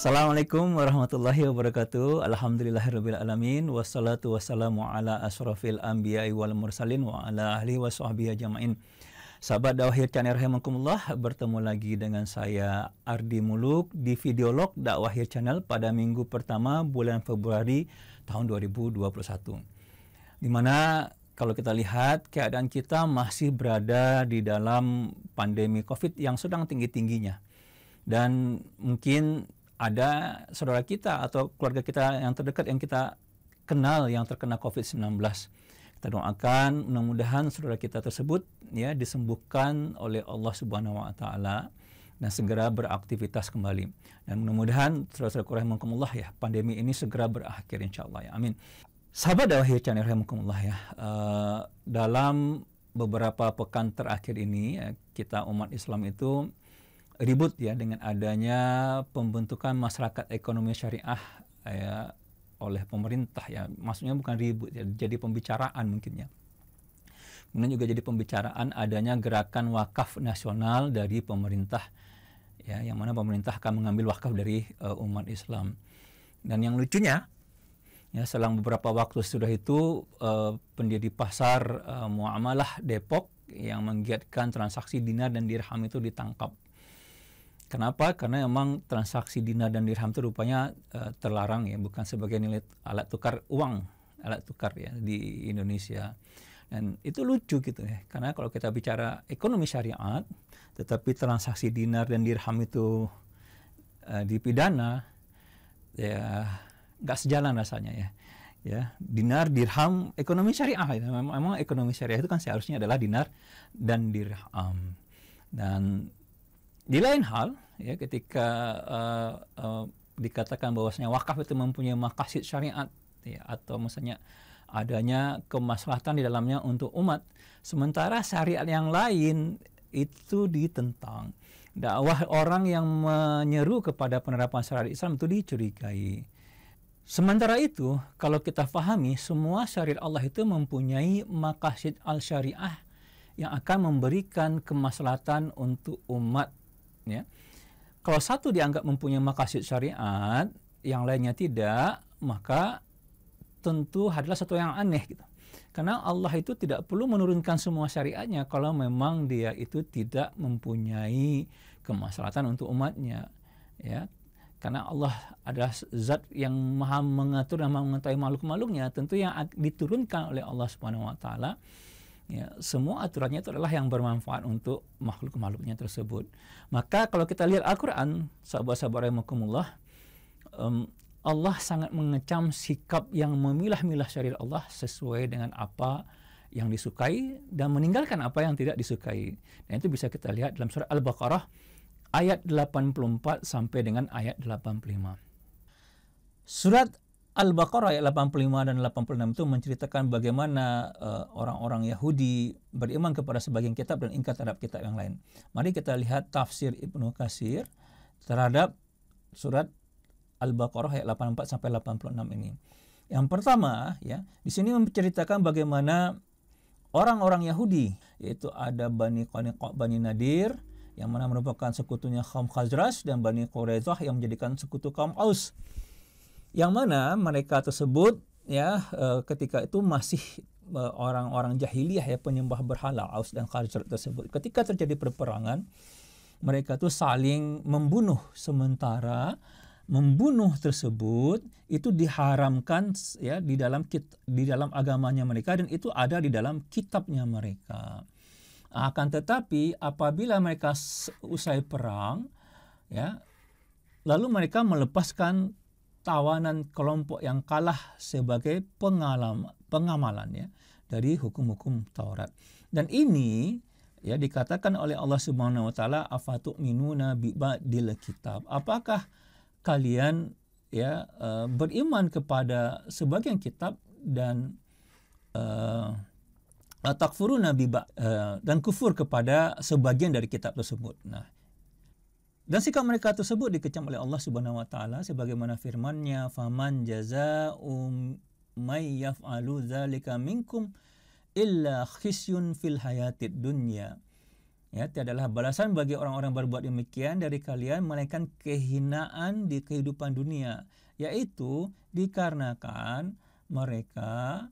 Assalamualaikum warahmatullahi wabarakatuh. Alhamdulillahirrabbilalamin. Wassalatu wassalamu ala asrafil anbiya wal mursalin wa ala ahli wa sahbihi jama'in. Sahabat Dawahir Channel Rahimakumullah, bertemu lagi dengan saya Ardi Muluk di Videolog Dakwahir Channel pada minggu pertama bulan Februari tahun 2021. Dimana kalau kita lihat keadaan kita masih berada di dalam pandemi COVID yang sedang tinggi-tingginya. Dan mungkin ada saudara kita atau keluarga kita yang terdekat yang kita kenal yang terkena COVID-19. Kita doakan mudah-mudahan saudara kita tersebut ya disembuhkan oleh Allah Subhanahu wa taala dan segera beraktivitas kembali. Dan mudah-mudahan saudara-saudara rahimakumullah ya pandemi ini segera berakhir insyaallah ya. Amin. Sahabat dakwah channel rahimakumullah ya. Uh, dalam beberapa pekan terakhir ini ya, kita umat Islam itu ribut ya dengan adanya pembentukan masyarakat ekonomi syariah ya oleh pemerintah ya maksudnya bukan ribut ya jadi pembicaraan mungkin ya kemudian juga jadi pembicaraan adanya gerakan wakaf nasional dari pemerintah ya yang mana pemerintah akan mengambil wakaf dari uh, umat Islam dan yang lucunya ya selang beberapa waktu sudah itu uh, pendiri pasar uh, muamalah Depok yang menggiatkan transaksi dinar dan dirham itu ditangkap Kenapa? Karena emang transaksi dinar dan dirham itu rupanya uh, terlarang ya, bukan sebagai nilai alat tukar uang, alat tukar ya di Indonesia. Dan itu lucu gitu ya, karena kalau kita bicara ekonomi syariat, tetapi transaksi dinar dan dirham itu uh, dipidana, ya nggak sejalan rasanya ya. Ya, dinar, dirham, ekonomi syariah. Ya. Memang, memang ekonomi syariah itu kan seharusnya adalah dinar dan dirham. Dan di lain hal, ya ketika uh, uh, dikatakan bahwasanya wakaf itu mempunyai makasih syariat, ya, atau misalnya adanya kemaslahatan di dalamnya untuk umat, sementara syariat yang lain itu ditentang. Dakwah orang yang menyeru kepada penerapan syariat Islam itu dicurigai. Sementara itu, kalau kita fahami, semua syariat Allah itu mempunyai makasih al-syariah yang akan memberikan kemaslahatan untuk umat ya kalau satu dianggap mempunyai makasid syariat yang lainnya tidak maka tentu adalah satu yang aneh gitu karena Allah itu tidak perlu menurunkan semua syariatnya kalau memang dia itu tidak mempunyai kemaslahatan untuk umatnya ya karena Allah adalah zat yang maha mengatur dan maha mengetahui makhluk-makhluknya tentu yang diturunkan oleh Allah Subhanahu wa taala ya, semua aturannya itu adalah yang bermanfaat untuk makhluk-makhluknya tersebut. Maka kalau kita lihat Al-Quran, sahabat-sahabat yang um, Allah sangat mengecam sikap yang memilah-milah syariat Allah sesuai dengan apa yang disukai dan meninggalkan apa yang tidak disukai. Dan itu bisa kita lihat dalam surah Al-Baqarah ayat 84 sampai dengan ayat 85. Surat Al-Baqarah ayat 85 dan 86 itu menceritakan bagaimana eh, orang-orang uh, Yahudi beriman kepada sebagian kitab dan ingkar terhadap kitab yang lain. Mari kita lihat tafsir Ibnu Katsir terhadap surat Al-Baqarah ayat 84 sampai 86 ini. Yang pertama, ya, di sini menceritakan bagaimana orang-orang Yahudi yaitu ada Bani Qaniqa, Bani Nadir, yang mana merupakan sekutunya kaum Khazraj dan Bani Quraisyah yang menjadikan sekutu kaum Aus yang mana mereka tersebut ya uh, ketika itu masih eh, orang-orang jahiliyah ya penyembah berhala Aus dan Khazraj tersebut. Ketika terjadi perperangan, mereka itu saling membunuh sementara membunuh tersebut itu diharamkan ya di dalam kit, di dalam agamanya mereka dan itu ada di dalam kitabnya mereka. Akan tetapi apabila mereka usai perang ya lalu mereka melepaskan tawanan kelompok yang kalah sebagai pengalaman, pengamalan ya dari hukum-hukum Taurat. Dan ini ya dikatakan oleh Allah Subhanahu wa taala afatu minuna bibadil kitab. Apakah kalian ya eh, beriman kepada sebagian kitab dan uh, eh, takfuruna biba uh, dan kufur kepada sebagian dari kitab tersebut. Nah, dan sikap mereka tersebut dikecam oleh Allah Subhanahu wa taala sebagaimana firman-Nya, "Faman jazaa'u may yaf'alu dzalika minkum illa khisyun fil hayatid dunya." Ya, tiadalah balasan bagi orang-orang berbuat demikian dari kalian melainkan kehinaan di kehidupan dunia, yaitu dikarenakan mereka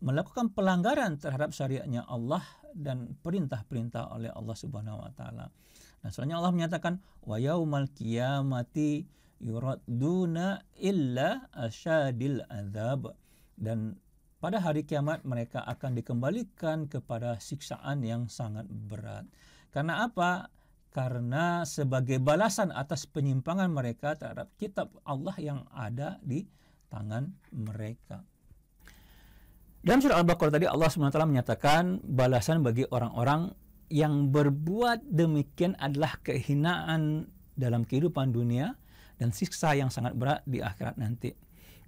melakukan pelanggaran terhadap syariatnya Allah dan perintah-perintah oleh Allah Subhanahu wa taala. Nah, soalnya Allah menyatakan wa yaumal qiyamati yuraduna illa asyadil azab dan pada hari kiamat mereka akan dikembalikan kepada siksaan yang sangat berat. Karena apa? Karena sebagai balasan atas penyimpangan mereka terhadap kitab Allah yang ada di tangan mereka. Dalam surah Al-Baqarah tadi Allah SWT menyatakan balasan bagi orang-orang yang berbuat demikian adalah kehinaan dalam kehidupan dunia dan siksa yang sangat berat di akhirat nanti.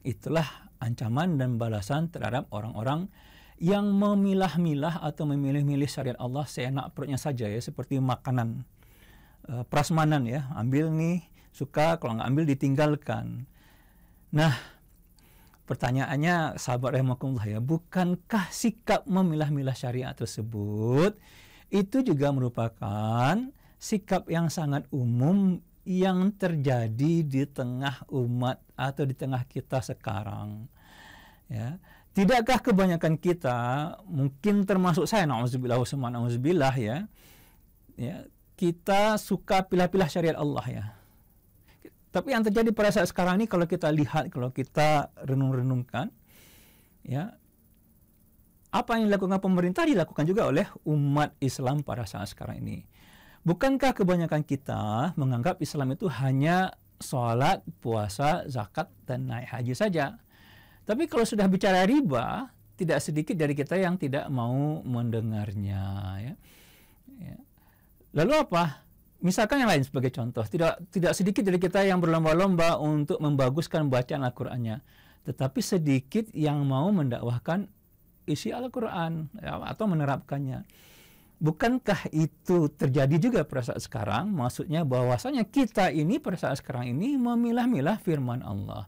Itulah ancaman dan balasan terhadap orang-orang yang memilah-milah atau memilih-milih syariat Allah seenak perutnya saja ya seperti makanan e, prasmanan ya ambil nih suka kalau nggak ambil ditinggalkan nah Pertanyaannya sahabat rahimakumullah ya, bukankah sikap memilah-milah syariat tersebut itu juga merupakan sikap yang sangat umum yang terjadi di tengah umat atau di tengah kita sekarang. Ya. Tidakkah kebanyakan kita, mungkin termasuk saya, na'udzubillah, na'udzubillah ya, ya, kita suka pilah-pilah syariat Allah ya. Tapi yang terjadi pada saat sekarang ini kalau kita lihat, kalau kita renung-renungkan, ya apa yang dilakukan pemerintah dilakukan juga oleh umat Islam pada saat sekarang ini. Bukankah kebanyakan kita menganggap Islam itu hanya sholat, puasa, zakat, dan naik haji saja? Tapi kalau sudah bicara riba, tidak sedikit dari kita yang tidak mau mendengarnya. Ya. ya. Lalu apa? misalkan yang lain sebagai contoh, tidak tidak sedikit dari kita yang berlomba-lomba untuk membaguskan bacaan Al-Qur'annya, tetapi sedikit yang mau mendakwahkan isi Al-Qur'an ya, atau menerapkannya. Bukankah itu terjadi juga pada saat sekarang? Maksudnya bahwasanya kita ini pada saat sekarang ini memilah-milah firman Allah.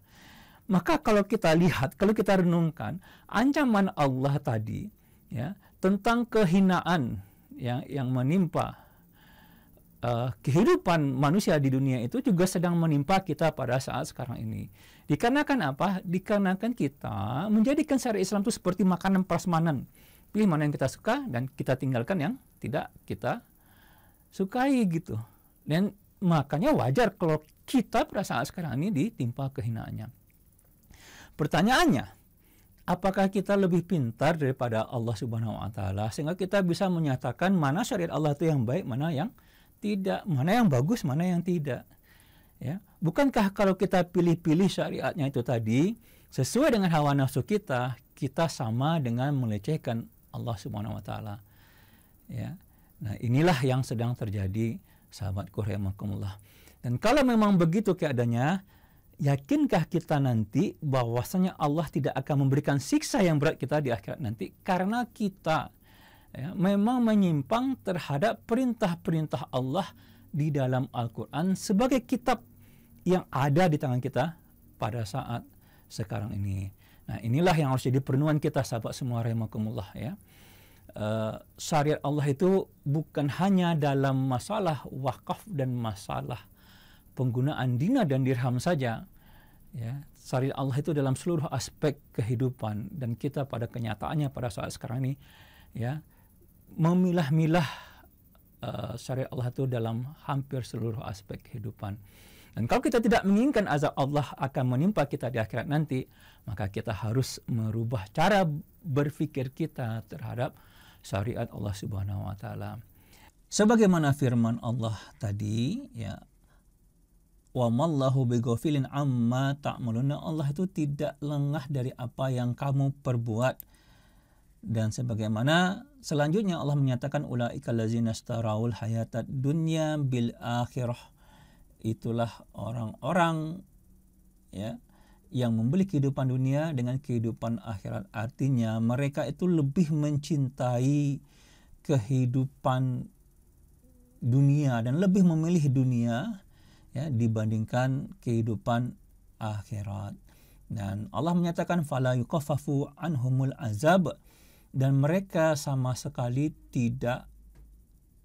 Maka kalau kita lihat, kalau kita renungkan ancaman Allah tadi ya tentang kehinaan yang yang menimpa uh, kehidupan manusia di dunia itu juga sedang menimpa kita pada saat sekarang ini. Dikarenakan apa? Dikarenakan kita menjadikan syariat Islam itu seperti makanan prasmanan. Pilih mana yang kita suka dan kita tinggalkan yang tidak kita sukai gitu. Dan makanya wajar kalau kita pada saat sekarang ini ditimpa kehinaannya. Pertanyaannya, apakah kita lebih pintar daripada Allah Subhanahu wa taala sehingga kita bisa menyatakan mana syariat Allah itu yang baik, mana yang tidak. Mana yang bagus, mana yang tidak. Ya, bukankah kalau kita pilih-pilih syariatnya itu tadi sesuai dengan hawa nafsu kita, kita sama dengan melecehkan Allah Subhanahu wa taala. Ya. Nah, inilah yang sedang terjadi sahabatku rahimakumullah. Dan kalau memang begitu keadaannya, yakinkah kita nanti bahwasanya Allah tidak akan memberikan siksa yang berat kita di akhirat nanti karena kita ya, memang menyimpang terhadap perintah-perintah Allah di dalam Al-Quran sebagai kitab yang ada di tangan kita pada saat sekarang ini. Nah inilah yang harus jadi perenungan kita sahabat semua rahimakumullah ya. Uh, syariat Allah itu bukan hanya dalam masalah wakaf dan masalah penggunaan dina dan dirham saja. Ya, syariat Allah itu dalam seluruh aspek kehidupan dan kita pada kenyataannya pada saat sekarang ini ya memilah-milah uh, syariat Allah itu dalam hampir seluruh aspek kehidupan. Dan kalau kita tidak menginginkan azab Allah akan menimpa kita di akhirat nanti, maka kita harus merubah cara berpikir kita terhadap syariat Allah Subhanahu wa taala. Sebagaimana firman Allah tadi, ya wa mallahu bighafilin amma ta'maluna. Allah itu tidak lengah dari apa yang kamu perbuat dan sebagaimana selanjutnya Allah menyatakan ulaikal ladzina istaraul hayatad dunya bil akhirah itulah orang-orang ya yang membeli kehidupan dunia dengan kehidupan akhirat artinya mereka itu lebih mencintai kehidupan dunia dan lebih memilih dunia ya dibandingkan kehidupan akhirat dan Allah menyatakan fala yukaffafu anhumul azab dan mereka sama sekali tidak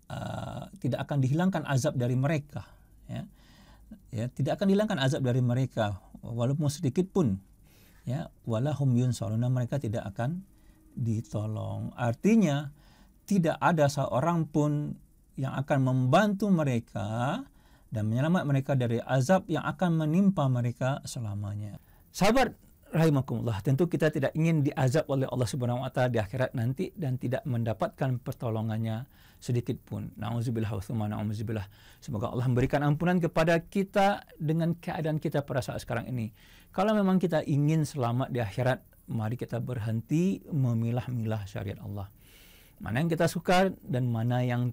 uh, tidak akan dihilangkan azab dari mereka ya. ya tidak akan dihilangkan azab dari mereka walaupun sedikit pun ya walahum yunsaruna mereka tidak akan ditolong artinya tidak ada seorang pun yang akan membantu mereka dan menyelamatkan mereka dari azab yang akan menimpa mereka selamanya sahabat rahimakumullah. Tentu kita tidak ingin diazab oleh Allah Subhanahu wa taala di akhirat nanti dan tidak mendapatkan pertolongannya sedikit pun. Nauzubillah wa nauzubillah. Semoga Allah memberikan ampunan kepada kita dengan keadaan kita pada saat sekarang ini. Kalau memang kita ingin selamat di akhirat, mari kita berhenti memilah-milah syariat Allah. Mana yang kita suka dan mana yang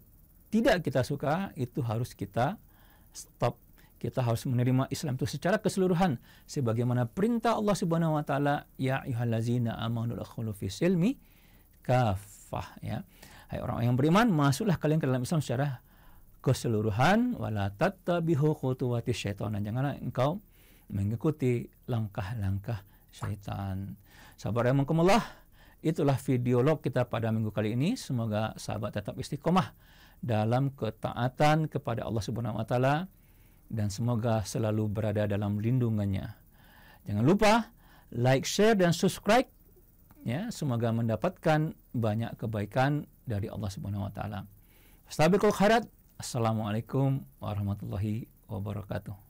tidak kita suka itu harus kita stop kita harus menerima Islam itu secara keseluruhan sebagaimana perintah Allah Subhanahu wa taala ya ayyuhallazina amanu dakhulu fi silmi kafah ya. Hai orang-orang yang beriman masuklah kalian ke dalam Islam secara keseluruhan wala tattabihu khutuwati syaitan dan janganlah engkau mengikuti langkah-langkah syaitan. sabar ya mengkumullah itulah video log kita pada minggu kali ini. Semoga sahabat tetap istiqomah dalam ketaatan kepada Allah Subhanahu wa taala dan semoga selalu berada dalam lindungannya. Jangan lupa like, share dan subscribe ya, semoga mendapatkan banyak kebaikan dari Allah Subhanahu wa taala. Assalamualaikum warahmatullahi wabarakatuh.